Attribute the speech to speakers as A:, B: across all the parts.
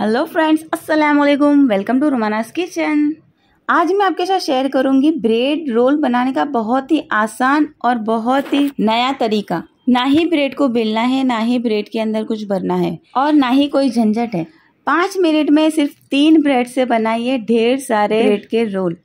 A: hello friends अस्सलाम वालेकुम welcome to रुमानास kitchen आज मैं आपके साथ शेयर करूंगी ब्रेड रोल बनाने का बहुत ही आसान और बहुत ही नया तरीका ना ही ब्रेड को बेलना है ना ही ब्रेड के अंदर कुछ भरना है और ना ही कोई झंझट है पाँच मिनट में सिर्फ तीन ब्रेड से बनाइए ढेर सारे ब्रेड के रोल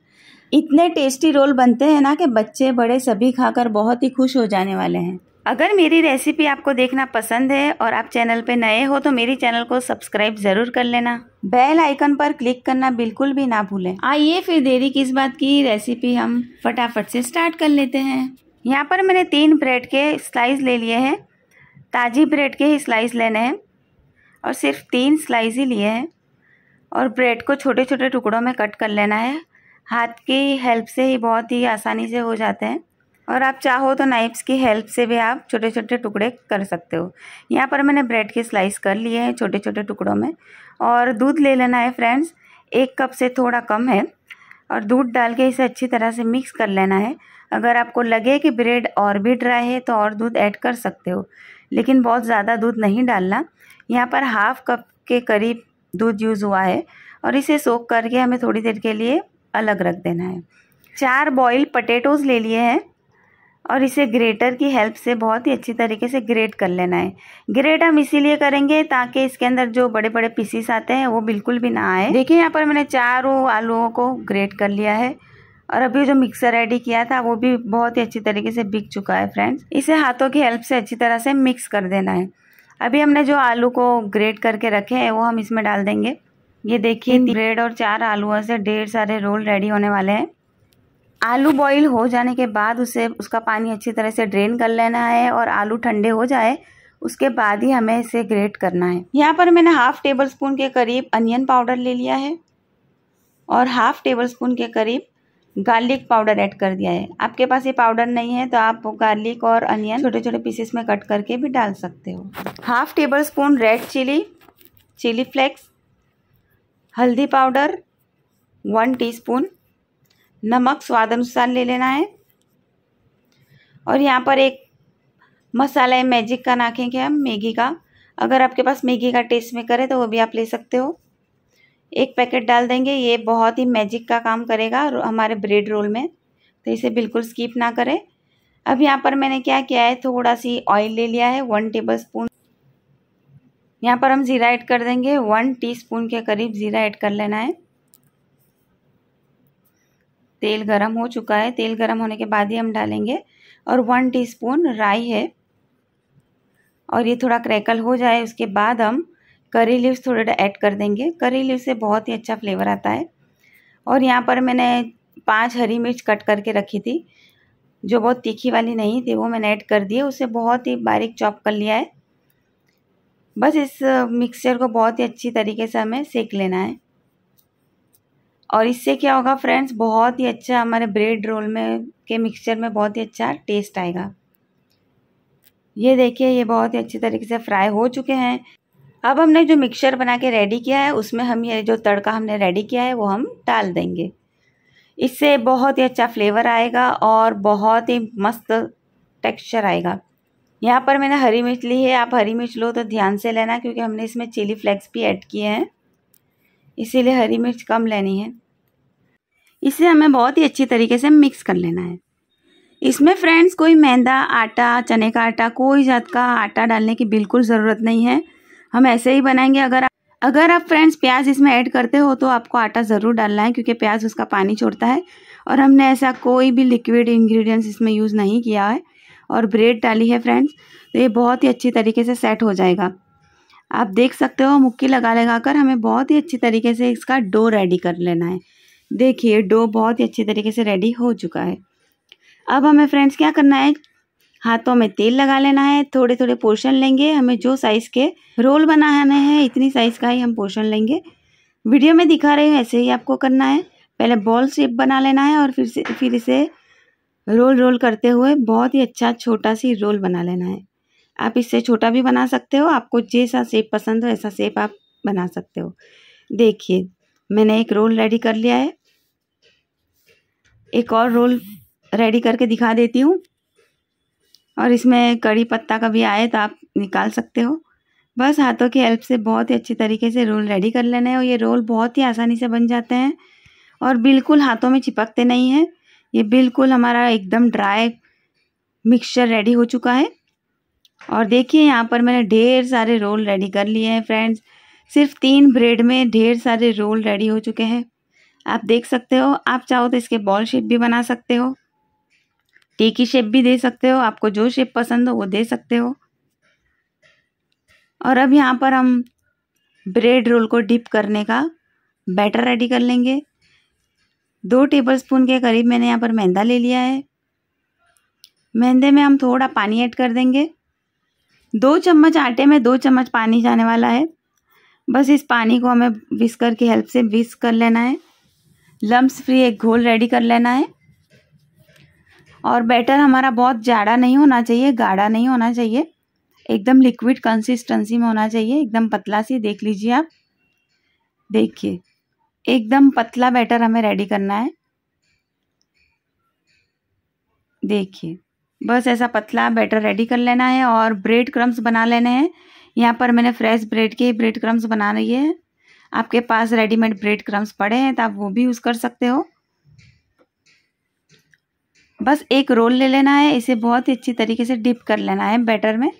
A: इतने टेस्टी रोल बनते हैं ना कि बच्चे बड़े सभी खाकर बहुत ही खुश हो जाने वाले हैं अगर मेरी रेसिपी आपको देखना पसंद है और आप चैनल पर नए हो तो मेरी चैनल को सब्सक्राइब ज़रूर कर लेना बेल आइकन पर क्लिक करना बिल्कुल भी ना भूलें आइए फिर देरी किस बात की रेसिपी हम फटाफट से स्टार्ट कर लेते हैं यहाँ पर मैंने तीन ब्रेड के स्लाइस ले लिए हैं ताज़ी ब्रेड के ही स्लाइस लेने हैं और सिर्फ तीन स्लाइस ही लिए हैं और ब्रेड को छोटे छोटे टुकड़ों में कट कर लेना है हाथ की हेल्प से ही बहुत ही आसानी से हो जाते हैं और आप चाहो तो नाइफ्स की हेल्प से भी आप छोटे छोटे टुकड़े कर सकते हो यहाँ पर मैंने ब्रेड के स्लाइस कर लिए हैं छोटे छोटे टुकड़ों में और दूध ले लेना है फ्रेंड्स एक कप से थोड़ा कम है और दूध डाल के इसे अच्छी तरह से मिक्स कर लेना है अगर आपको लगे कि ब्रेड और भी ड्राई है तो और दूध ऐड कर सकते हो लेकिन बहुत ज़्यादा दूध नहीं डालना यहाँ पर हाफ कप के करीब दूध यूज़ हुआ है और इसे सोख करके हमें थोड़ी देर के लिए अलग रख देना है चार बॉयल पटेटोज़ ले लिए हैं और इसे ग्रेटर की हेल्प से बहुत ही अच्छी तरीके से ग्रेट कर लेना है ग्रेट हम इसीलिए करेंगे ताकि इसके अंदर जो बड़े बड़े पीसीस आते हैं वो बिल्कुल भी ना आए देखिए यहाँ पर मैंने चारों आलूओं को ग्रेट कर लिया है और अभी जो मिक्सर रेडी किया था वो भी बहुत ही अच्छी तरीके से बिक चुका है फ्रेंड्स इसे हाथों की हेल्प से अच्छी तरह से मिक्स कर देना है अभी हमने जो आलू को ग्रेट करके रखे हैं वो हम इसमें डाल देंगे ये देखिए ब्रेड और चार आलूओं से ढेर सारे रोल रेडी होने वाले हैं आलू बॉईल हो जाने के बाद उसे उसका पानी अच्छी तरह से ड्रेन कर लेना है और आलू ठंडे हो जाए उसके बाद ही हमें इसे ग्रेट करना है यहाँ पर मैंने हाफ़ टेबल स्पून के करीब अनियन पाउडर ले लिया है और हाफ़ टेबल स्पून के करीब गार्लिक पाउडर ऐड कर दिया है आपके पास ये पाउडर नहीं है तो आप गार्लिक और अनियन छोटे छोटे पीसेस में कट करके भी डाल सकते हो half tablespoon red chilli chilli flakes हल्दी पाउडर वन टीस्पून नमक स्वाद अनुसार ले लेना है और यहाँ पर एक मसाला है मैजिक का नाखेंगे हम मैगी का अगर आपके पास मैगी का टेस्ट में करे तो वो भी आप ले सकते हो एक पैकेट डाल देंगे ये बहुत ही मैजिक का काम करेगा हमारे ब्रेड रोल में तो इसे बिल्कुल स्किप ना करें अब यहाँ पर मैंने क्या किया है थोड़ा सी ऑयल ले लिया है वन टेबल स्पून यहाँ पर हम ज़ीरा ऐड कर देंगे वन टीस्पून के करीब ज़ीरा ऐड कर लेना है तेल गरम हो चुका है तेल गरम होने के बाद ही हम डालेंगे और वन टीस्पून राई है और ये थोड़ा क्रैकल हो जाए उसके बाद हम करी लिव्स थोड़े ऐड कर देंगे करी लिव्स से बहुत ही अच्छा फ्लेवर आता है और यहाँ पर मैंने पांच हरी मिर्च कट करके रखी थी जो बहुत तीखी वाली नहीं थी वो मैंने ऐड कर दी उसे बहुत ही बारीक चॉप कर लिया है बस इस मिक्सचर को बहुत ही अच्छी तरीके से हमें सेक लेना है और इससे क्या होगा फ्रेंड्स बहुत ही अच्छा हमारे ब्रेड रोल में के मिक्सचर में बहुत ही अच्छा टेस्ट आएगा ये देखिए ये बहुत ही अच्छी तरीके से फ्राई हो चुके हैं अब हमने जो मिक्सचर बना के रेडी किया है उसमें हम ये जो तड़का हमने रेडी किया है वो हम डाल देंगे इससे बहुत ही अच्छा फ्लेवर आएगा और बहुत ही मस्त टेक्स्चर आएगा यहाँ पर मैंने हरी मिर्च ली है आप हरी मिर्च लो तो ध्यान से लेना क्योंकि हमने इसमें चिली फ्लेक्स भी ऐड किए हैं इसीलिए हरी मिर्च कम लेनी है इसे हमें बहुत ही अच्छी तरीके से मिक्स कर लेना है इसमें फ्रेंड्स कोई मैदा आटा चने का आटा कोई जात का आटा डालने की बिल्कुल ज़रूरत नहीं है हम ऐसे ही बनाएंगे अगर आप अगर आप फ्रेंड्स प्याज इसमें ऐड करते हो तो आपको आटा ज़रूर डालना है क्योंकि प्याज उसका पानी छोड़ता है और हमने ऐसा कोई भी लिक्विड इन्ग्रीडियंट्स इसमें यूज़ नहीं किया है और ब्रेड डाली है फ्रेंड्स तो ये बहुत ही अच्छी तरीके से सेट हो जाएगा आप देख सकते हो मुक्की लगा लगा कर हमें बहुत ही अच्छी तरीके से इसका डो रेडी कर लेना है देखिए डो बहुत ही अच्छी तरीके से रेडी हो चुका है अब हमें फ्रेंड्स क्या करना है हाथों में तेल लगा लेना है थोड़े थोड़े पोर्शन लेंगे हमें जो साइज़ के रोल बनाने हैं इतनी साइज़ का ही हम पोर्शन लेंगे वीडियो में दिखा रही हूँ ऐसे ही आपको करना है पहले बॉल शेप बना लेना है और फिर से फिर इसे रोल रोल करते हुए बहुत ही अच्छा छोटा सी रोल बना लेना है आप इससे छोटा भी बना सकते हो आपको जैसा सेप पसंद हो ऐसा सेप आप बना सकते हो देखिए मैंने एक रोल रेडी कर लिया है एक और रोल रेडी करके दिखा देती हूँ और इसमें कड़ी पत्ता का भी आए तो आप निकाल सकते हो बस हाथों की हेल्प से बहुत ही अच्छे तरीके से रोल रेडी कर लेना है और ये रोल बहुत ही आसानी से बन जाते हैं और बिल्कुल हाथों में चिपकते नहीं हैं ये बिल्कुल हमारा एकदम ड्राई मिक्सचर रेडी हो चुका है और देखिए यहाँ पर मैंने ढेर सारे रोल रेडी कर लिए हैं फ्रेंड्स सिर्फ तीन ब्रेड में ढेर सारे रोल रेडी हो चुके हैं आप देख सकते हो आप चाहो तो इसके बॉल शेप भी बना सकते हो टीकी शेप भी दे सकते हो आपको जो शेप पसंद हो वो दे सकते हो और अब यहाँ पर हम ब्रेड रोल को डिप करने का बैटर रेडी कर लेंगे दो टेबलस्पून के करीब मैंने यहाँ पर मैदा ले लिया है मैदे में हम थोड़ा पानी ऐड कर देंगे दो चम्मच आटे में दो चम्मच पानी जाने वाला है बस इस पानी को हमें विस्कर की हेल्प से विस्क कर लेना है लम्स फ्री एक घोल रेडी कर लेना है और बैटर हमारा बहुत ज़्यादा नहीं होना चाहिए गाढ़ा नहीं होना चाहिए एकदम लिक्विड कंसिस्टेंसी में होना चाहिए एकदम पतला सी देख लीजिए आप देखिए एकदम पतला बैटर हमें रेडी करना है देखिए बस ऐसा पतला बैटर रेडी कर लेना है और ब्रेड क्रम्स बना लेने हैं यहाँ पर मैंने फ्रेश ब्रेड के ब्रेड क्रम्स बना रही है आपके पास रेडीमेड ब्रेड क्रम्स पड़े हैं तो आप वो भी यूज़ कर सकते हो बस एक रोल ले लेना है इसे बहुत ही अच्छी तरीके से डिप कर लेना है बैटर में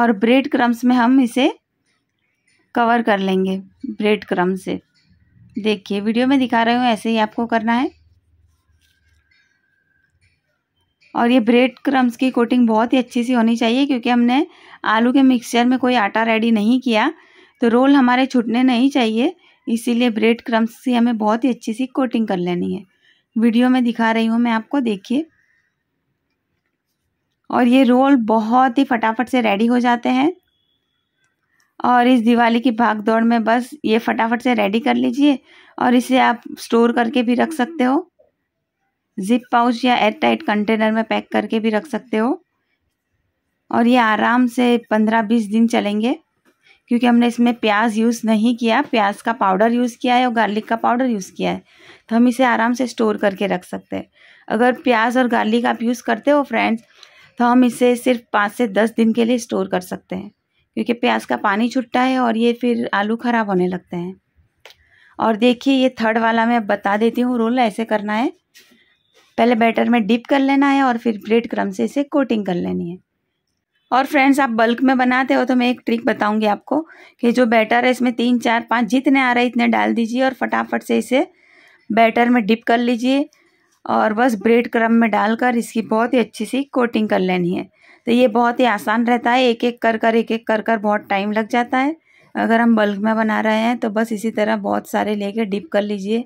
A: और ब्रेड क्रम्स में हम इसे कवर कर लेंगे ब्रेड क्रम्स से देखिए वीडियो में दिखा रहे हूँ ऐसे ही आपको करना है और ये ब्रेड क्रम्स की कोटिंग बहुत ही अच्छी सी होनी चाहिए क्योंकि हमने आलू के मिक्सचर में कोई आटा रेडी नहीं किया तो रोल हमारे छूटने नहीं चाहिए इसीलिए ब्रेड क्रम्स की हमें बहुत ही अच्छी सी कोटिंग कर लेनी है वीडियो में दिखा रही हूँ मैं आपको देखिए और ये रोल बहुत ही फटाफट से रेडी हो जाते हैं और इस दिवाली की भाग दौड़ में बस ये फटाफट से रेडी कर लीजिए और इसे आप स्टोर करके भी रख सकते हो जिप पाउच या एयर टाइट कंटेनर में पैक करके भी रख सकते हो और ये आराम से पंद्रह बीस दिन चलेंगे क्योंकि हमने इसमें प्याज यूज़ नहीं किया प्याज का पाउडर यूज़ किया है और गार्लिक का पाउडर यूज़ किया है तो हम इसे आराम से स्टोर करके रख सकते हैं अगर प्याज और गार्लिक आप यूज़ करते हो फ्रेंड्स तो हम इसे सिर्फ पाँच से दस दिन के लिए स्टोर कर सकते हैं क्योंकि प्याज का पानी छुट्टा है और ये फिर आलू ख़राब होने लगते हैं और देखिए ये थर्ड वाला मैं बता देती हूँ रोल ऐसे करना है पहले बैटर में डिप कर लेना है और फिर ब्रेड क्रम से इसे कोटिंग कर लेनी है और फ्रेंड्स आप बल्क में बनाते हो तो मैं एक ट्रिक बताऊंगी आपको कि जो बैटर है इसमें तीन चार पाँच जितने आ रहे हैं इतने डाल दीजिए और फटाफट से इसे बैटर में डिप कर लीजिए और बस ब्रेड क्रम में डालकर इसकी बहुत ही अच्छी सी कोटिंग कर लेनी है तो ये बहुत ही आसान रहता है एक एक कर कर एक एक कर कर बहुत टाइम लग जाता है अगर हम बल्क में बना रहे हैं तो बस इसी तरह बहुत सारे लेके डिप कर लीजिए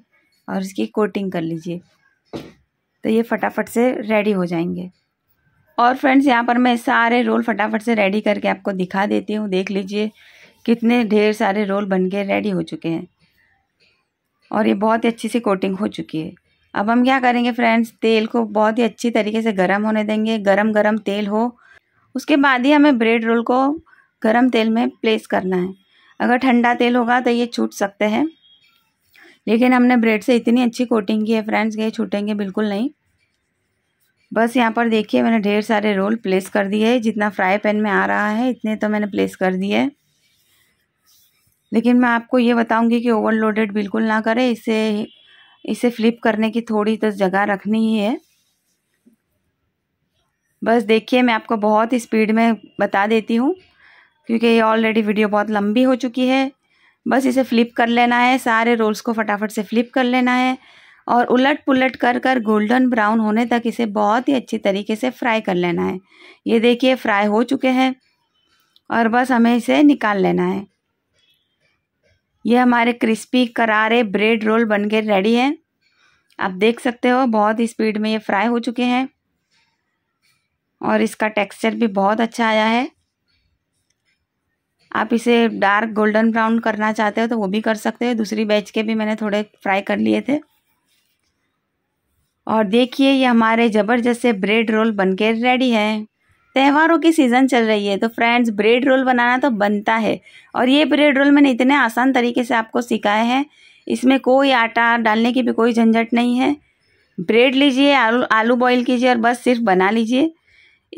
A: और इसकी कोटिंग कर लीजिए तो ये फटाफट से रेडी हो जाएंगे और फ्रेंड्स यहाँ पर मैं सारे रोल फटाफट से रेडी करके आपको दिखा देती हूँ देख लीजिए कितने ढेर सारे रोल बन के रेडी हो चुके हैं और ये बहुत ही अच्छी सी कोटिंग हो चुकी है अब हम क्या करेंगे फ्रेंड्स तेल को बहुत ही अच्छी तरीके से गर्म होने देंगे गर्म गर्म तेल हो उसके बाद ही हमें ब्रेड रोल को गर्म तेल में प्लेस करना है अगर ठंडा तेल होगा तो ये छूट सकते हैं लेकिन हमने ब्रेड से इतनी अच्छी कोटिंग की है फ्रेंड्स ये छूटेंगे बिल्कुल नहीं बस यहाँ पर देखिए मैंने ढेर सारे रोल प्लेस कर दिए है जितना फ्राई पैन में आ रहा है इतने तो मैंने प्लेस कर दिए लेकिन मैं आपको ये बताऊंगी कि ओवरलोडेड बिल्कुल ना करें इसे इसे फ्लिप करने की थोड़ी तो जगह रखनी ही है बस देखिए मैं आपको बहुत स्पीड में बता देती हूँ क्योंकि ये ऑलरेडी वीडियो बहुत लंबी हो चुकी है बस इसे फ्लिप कर लेना है सारे रोल्स को फटाफट से फ्लिप कर लेना है और उलट पुलट कर कर गोल्डन ब्राउन होने तक इसे बहुत ही अच्छी तरीके से फ्राई कर लेना है ये देखिए फ्राई हो चुके हैं और बस हमें इसे निकाल लेना है ये हमारे क्रिस्पी करारे ब्रेड रोल बन के रेडी हैं आप देख सकते हो बहुत ही स्पीड में ये फ्राई हो चुके हैं और इसका टेक्सचर भी बहुत अच्छा आया है आप इसे डार्क गोल्डन ब्राउन करना चाहते हो तो वो भी कर सकते हो दूसरी बैच के भी मैंने थोड़े फ्राई कर लिए थे और देखिए ये हमारे ज़बरदस्त से ब्रेड रोल के रेडी हैं त्यौहारों की सीज़न चल रही है तो फ्रेंड्स ब्रेड रोल बनाना तो बनता है और ये ब्रेड रोल मैंने इतने आसान तरीके से आपको सिखाए हैं इसमें कोई आटा डालने की भी कोई झंझट नहीं है ब्रेड लीजिए आलू आलू बॉईल कीजिए और बस सिर्फ बना लीजिए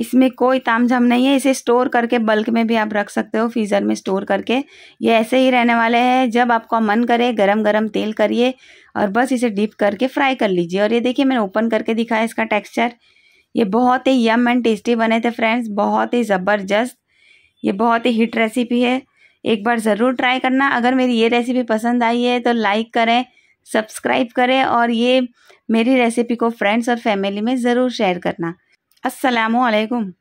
A: इसमें कोई तामझाम नहीं है इसे स्टोर करके बल्क में भी आप रख सकते हो फ्रीज़र में स्टोर करके ये ऐसे ही रहने वाले हैं जब आपका मन करे गरम गरम तेल करिए और बस इसे डीप करके फ्राई कर लीजिए और ये देखिए मैंने ओपन करके दिखाया इसका टेक्स्चर ये बहुत ही यम एंड टेस्टी बने थे फ्रेंड्स बहुत ही ज़बरदस्त ये बहुत ही हिट रेसिपी है एक बार ज़रूर ट्राई करना अगर मेरी ये रेसिपी पसंद आई है तो लाइक करें सब्सक्राइब करें और ये मेरी रेसिपी को फ्रेंड्स और फैमिली में ज़रूर शेयर करना السلام عليكم